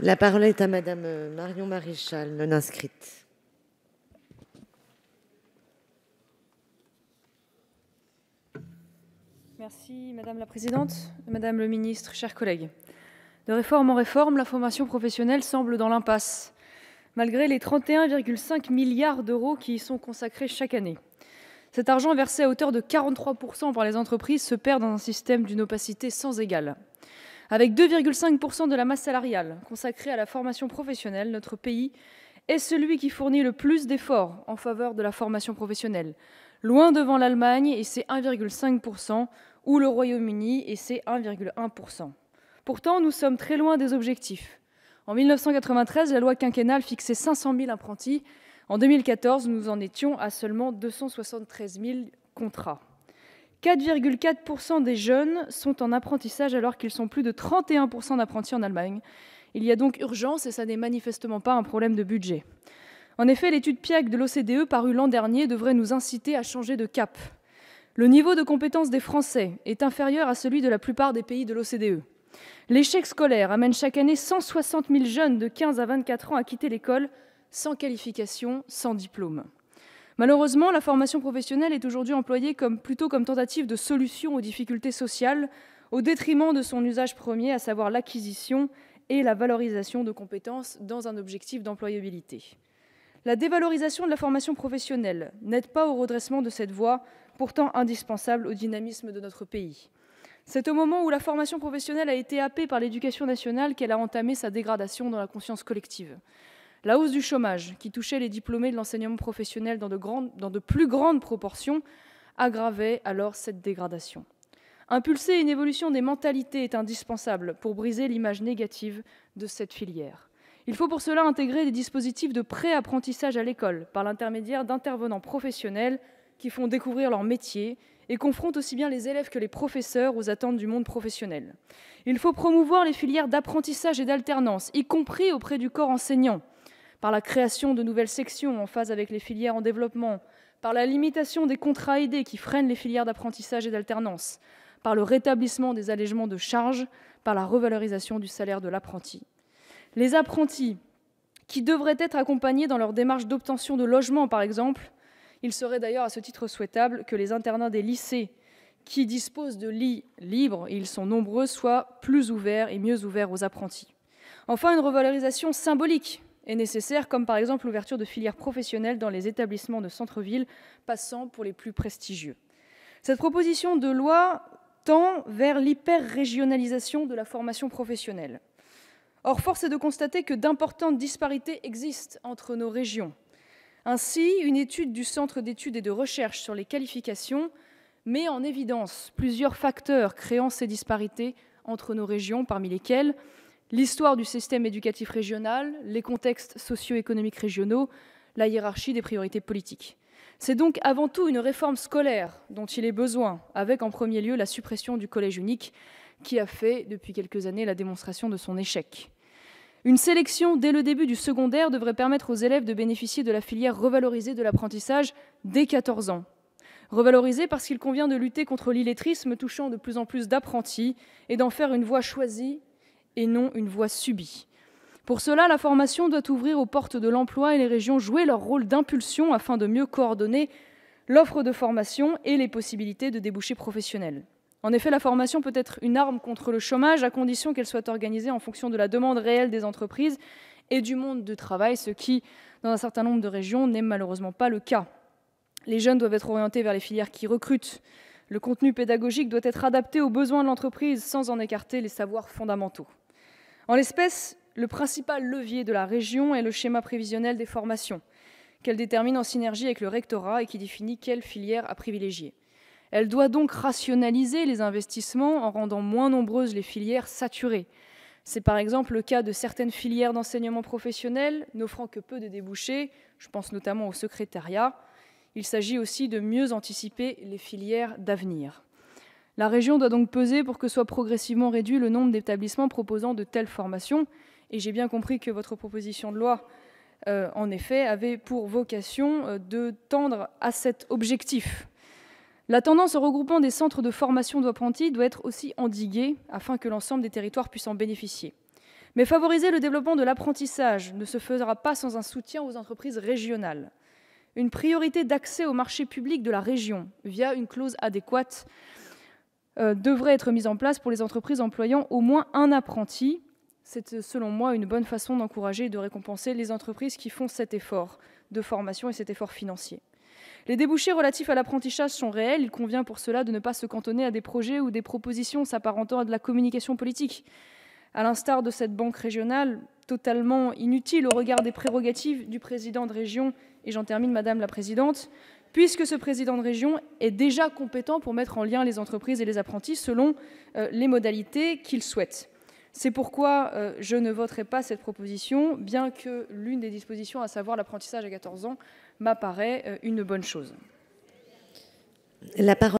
La parole est à Madame euh, Marion Maréchal, non inscrite. Merci Madame la Présidente, Madame le Ministre, chers collègues. De réforme en réforme, la formation professionnelle semble dans l'impasse, malgré les 31,5 milliards d'euros qui y sont consacrés chaque année. Cet argent versé à hauteur de 43% par les entreprises se perd dans un système d'une opacité sans égale. Avec 2,5% de la masse salariale consacrée à la formation professionnelle, notre pays est celui qui fournit le plus d'efforts en faveur de la formation professionnelle, loin devant l'Allemagne et ses 1,5% ou le Royaume-Uni et ses 1,1%. Pourtant, nous sommes très loin des objectifs. En 1993, la loi quinquennale fixait 500 000 apprentis. En 2014, nous en étions à seulement 273 000 contrats. 4,4% des jeunes sont en apprentissage alors qu'ils sont plus de 31% d'apprentis en Allemagne. Il y a donc urgence et ça n'est manifestement pas un problème de budget. En effet, l'étude PIAC de l'OCDE parue l'an dernier devrait nous inciter à changer de cap. Le niveau de compétence des Français est inférieur à celui de la plupart des pays de l'OCDE. L'échec scolaire amène chaque année 160 000 jeunes de 15 à 24 ans à quitter l'école sans qualification, sans diplôme. Malheureusement, la formation professionnelle est aujourd'hui employée plutôt comme tentative de solution aux difficultés sociales, au détriment de son usage premier, à savoir l'acquisition et la valorisation de compétences dans un objectif d'employabilité. La dévalorisation de la formation professionnelle n'aide pas au redressement de cette voie, pourtant indispensable au dynamisme de notre pays. C'est au moment où la formation professionnelle a été happée par l'éducation nationale qu'elle a entamé sa dégradation dans la conscience collective. La hausse du chômage, qui touchait les diplômés de l'enseignement professionnel dans de, plus grandes proportions, aggravait alors cette dégradation. Impulser une évolution des mentalités est indispensable pour briser l'image négative de cette filière. Il faut pour cela intégrer des dispositifs de pré-apprentissage à l'école par l'intermédiaire d'intervenants professionnels qui font découvrir leur métier et confrontent aussi bien les élèves que les professeurs aux attentes du monde professionnel. Il faut promouvoir les filières d'apprentissage et d'alternance, y compris auprès du corps enseignant par la création de nouvelles sections en phase avec les filières en développement, par la limitation des contrats aidés qui freinent les filières d'apprentissage et d'alternance, par le rétablissement des allégements de charges, par la revalorisation du salaire de l'apprenti. Les apprentis qui devraient être accompagnés dans leur démarche d'obtention de logement, par exemple, il serait d'ailleurs à ce titre souhaitable que les internats des lycées qui disposent de lits libres, et ils sont nombreux, soient plus ouverts et mieux ouverts aux apprentis. Enfin, une revalorisation symbolique est nécessaire, comme par exemple l'ouverture de filières professionnelles dans les établissements de centre-ville, passant pour les plus prestigieux. Cette proposition de loi tend vers l'hyper-régionalisation de la formation professionnelle. Or, force est de constater que d'importantes disparités existent entre nos régions. Ainsi, une étude du Centre d'études et de recherche sur les qualifications met en évidence plusieurs facteurs créant ces disparités entre nos régions, parmi lesquels l'histoire du système éducatif régional, les contextes socio-économiques régionaux, la hiérarchie des priorités politiques. C'est donc avant tout une réforme scolaire dont il est besoin, avec en premier lieu la suppression du collège unique, qui a fait depuis quelques années la démonstration de son échec. Une sélection dès le début du secondaire devrait permettre aux élèves de bénéficier de la filière revalorisée de l'apprentissage dès 14 ans. Revalorisée parce qu'il convient de lutter contre l'illettrisme touchant de plus en plus d'apprentis et d'en faire une voie choisie et non une voie subie. Pour cela, la formation doit ouvrir aux portes de l'emploi et les régions jouer leur rôle d'impulsion afin de mieux coordonner l'offre de formation et les possibilités de débouchés professionnels. En effet, la formation peut être une arme contre le chômage à condition qu'elle soit organisée en fonction de la demande réelle des entreprises et du monde du travail, ce qui, dans un certain nombre de régions, n'est malheureusement pas le cas. Les jeunes doivent être orientés vers les filières qui recrutent. Le contenu pédagogique doit être adapté aux besoins de l'entreprise sans en écarter les savoirs fondamentaux. En l'espèce, le principal levier de la région est le schéma prévisionnel des formations, qu'elle détermine en synergie avec le rectorat et qui définit quelle filières à privilégier. Elle doit donc rationaliser les investissements en rendant moins nombreuses les filières saturées. C'est par exemple le cas de certaines filières d'enseignement professionnel n'offrant que peu de débouchés, je pense notamment au secrétariat. Il s'agit aussi de mieux anticiper les filières d'avenir. La région doit donc peser pour que soit progressivement réduit le nombre d'établissements proposant de telles formations. Et j'ai bien compris que votre proposition de loi, euh, en effet, avait pour vocation euh, de tendre à cet objectif. La tendance au regroupement des centres de formation d'apprentis doit être aussi endiguée afin que l'ensemble des territoires puissent en bénéficier. Mais favoriser le développement de l'apprentissage ne se fera pas sans un soutien aux entreprises régionales. Une priorité d'accès au marché public de la région via une clause adéquate euh, devrait être mise en place pour les entreprises employant au moins un apprenti. C'est euh, selon moi une bonne façon d'encourager et de récompenser les entreprises qui font cet effort de formation et cet effort financier. Les débouchés relatifs à l'apprentissage sont réels, il convient pour cela de ne pas se cantonner à des projets ou des propositions s'apparentant à de la communication politique. À l'instar de cette banque régionale, totalement inutile au regard des prérogatives du président de région, et j'en termine Madame la Présidente, puisque ce président de région est déjà compétent pour mettre en lien les entreprises et les apprentis selon euh, les modalités qu'il souhaite. C'est pourquoi euh, je ne voterai pas cette proposition, bien que l'une des dispositions, à savoir l'apprentissage à 14 ans, m'apparaît euh, une bonne chose. La parole